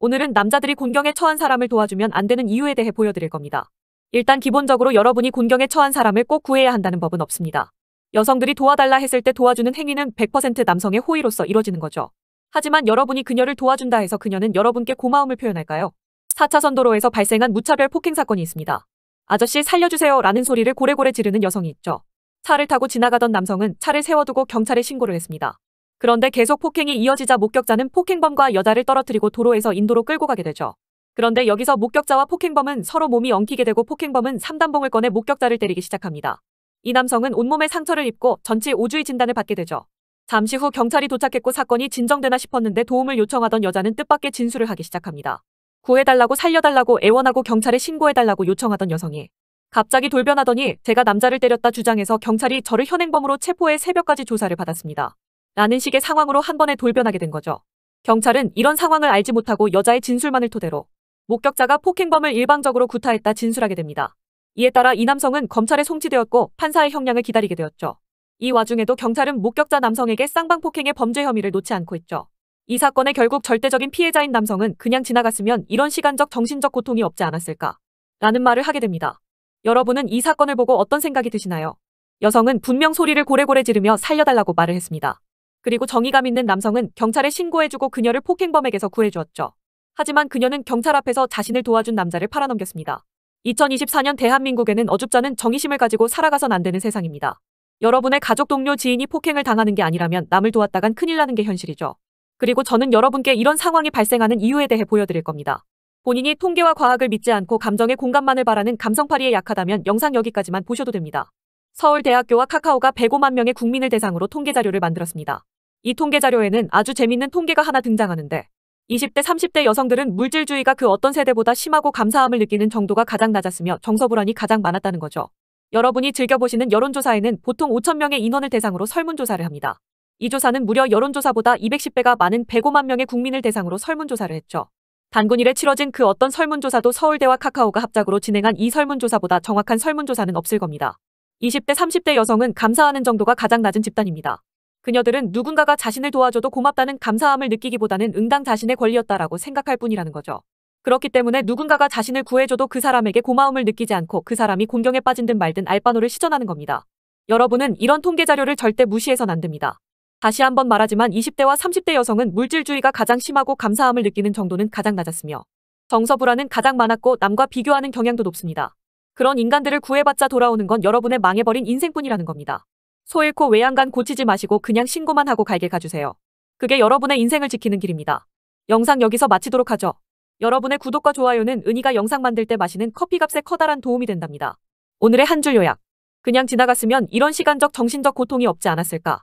오늘은 남자들이 곤경에 처한 사람을 도와주면 안 되는 이유에 대해 보여드릴 겁니다. 일단 기본적으로 여러분이 곤경에 처한 사람을 꼭 구해야 한다는 법은 없습니다. 여성들이 도와달라 했을 때 도와주는 행위는 100% 남성의 호의로서 이뤄지는 거죠. 하지만 여러분이 그녀를 도와준다 해서 그녀는 여러분께 고마움을 표현할까요? 4차선 도로에서 발생한 무차별 폭행 사건이 있습니다. 아저씨 살려주세요 라는 소리를 고래고래 지르는 여성이 있죠. 차를 타고 지나가던 남성은 차를 세워두고 경찰에 신고를 했습니다. 그런데 계속 폭행이 이어지자 목격자는 폭행범과 여자를 떨어뜨리고 도로에서 인도로 끌고 가게 되죠. 그런데 여기서 목격자와 폭행범은 서로 몸이 엉키게 되고 폭행범은 3단봉을 꺼내 목격자를 때리기 시작합니다. 이 남성은 온몸에 상처를 입고 전치 5주의 진단을 받게 되죠. 잠시 후 경찰이 도착했고 사건이 진정되나 싶었는데 도움을 요청하던 여자는 뜻밖의 진술을 하기 시작합니다. 구해달라고 살려달라고 애원하고 경찰에 신고해달라고 요청하던 여성이 갑자기 돌변하더니 제가 남자를 때렸다 주장해서 경찰이 저를 현행범으로 체포해 새벽까지 조사를 받았습니다. 라는 식의 상황으로 한 번에 돌변하게 된 거죠. 경찰은 이런 상황을 알지 못하고 여자의 진술만을 토대로 목격자가 폭행범을 일방적으로 구타했다 진술하게 됩니다. 이에 따라 이 남성은 검찰에 송치되었고 판사의 형량을 기다리게 되었죠. 이 와중에도 경찰은 목격자 남성에게 쌍방폭행의 범죄 혐의를 놓지 않고 있죠. 이 사건의 결국 절대적인 피해자인 남성은 그냥 지나갔으면 이런 시간적 정신적 고통이 없지 않았을까 라는 말을 하게 됩니다. 여러분은 이 사건을 보고 어떤 생각이 드시나요? 여성은 분명 소리를 고래고래 지르며 살려달라고 말을 했습니다. 그리고 정의감 있는 남성은 경찰에 신고해주고 그녀를 폭행범에게서 구해주었죠. 하지만 그녀는 경찰 앞에서 자신을 도와준 남자를 팔아넘겼습니다. 2024년 대한민국에는 어줍잖은 정의심을 가지고 살아가선 안 되는 세상입니다. 여러분의 가족, 동료, 지인이 폭행을 당하는 게 아니라면 남을 도왔다간 큰일 나는 게 현실이죠. 그리고 저는 여러분께 이런 상황이 발생하는 이유에 대해 보여드릴 겁니다. 본인이 통계와 과학을 믿지 않고 감정의 공감만을 바라는 감성파리에 약하다면 영상 여기까지만 보셔도 됩니다. 서울대학교와 카카오가 105만 명의 국민을 대상으로 통계 자료를 만들었습니다. 이 통계 자료에는 아주 재밌는 통계가 하나 등장하는데 20대, 30대 여성들은 물질주의가 그 어떤 세대보다 심하고 감사함을 느끼는 정도가 가장 낮았으며 정서불안이 가장 많았다는 거죠. 여러분이 즐겨보시는 여론조사에는 보통 5천명의 인원을 대상으로 설문조사를 합니다. 이 조사는 무려 여론조사보다 210배가 많은 105만 명의 국민을 대상으로 설문조사를 했죠. 단군일에 치러진 그 어떤 설문조사도 서울대와 카카오가 합작으로 진행한 이 설문조사보다 정확한 설문조사는 없을 겁니다. 20대, 30대 여성은 감사하는 정도가 가장 낮은 집단입니다. 그녀들은 누군가가 자신을 도와줘도 고맙다는 감사함을 느끼기보다는 응당 자신의 권리였다라고 생각할 뿐이라는 거죠. 그렇기 때문에 누군가가 자신을 구해줘도 그 사람에게 고마움을 느끼지 않고 그 사람이 공경에 빠진듯 말든 알바노를 시전하는 겁니다. 여러분은 이런 통계 자료를 절대 무시해선 안 됩니다. 다시 한번 말하지만 20대와 30대 여성은 물질주의가 가장 심하고 감사함을 느끼는 정도는 가장 낮았으며 정서 불안은 가장 많았고 남과 비교하는 경향도 높습니다. 그런 인간들을 구해봤자 돌아오는 건 여러분의 망해버린 인생뿐이라는 겁니다. 소잃고 외양간 고치지 마시고 그냥 신고만 하고 갈게 가주세요. 그게 여러분의 인생을 지키는 길입니다. 영상 여기서 마치도록 하죠. 여러분의 구독과 좋아요는 은희가 영상 만들 때 마시는 커피값에 커다란 도움이 된답니다. 오늘의 한 줄 요약. 그냥 지나갔으면 이런 시간적 정신적 고통이 없지 않았을까.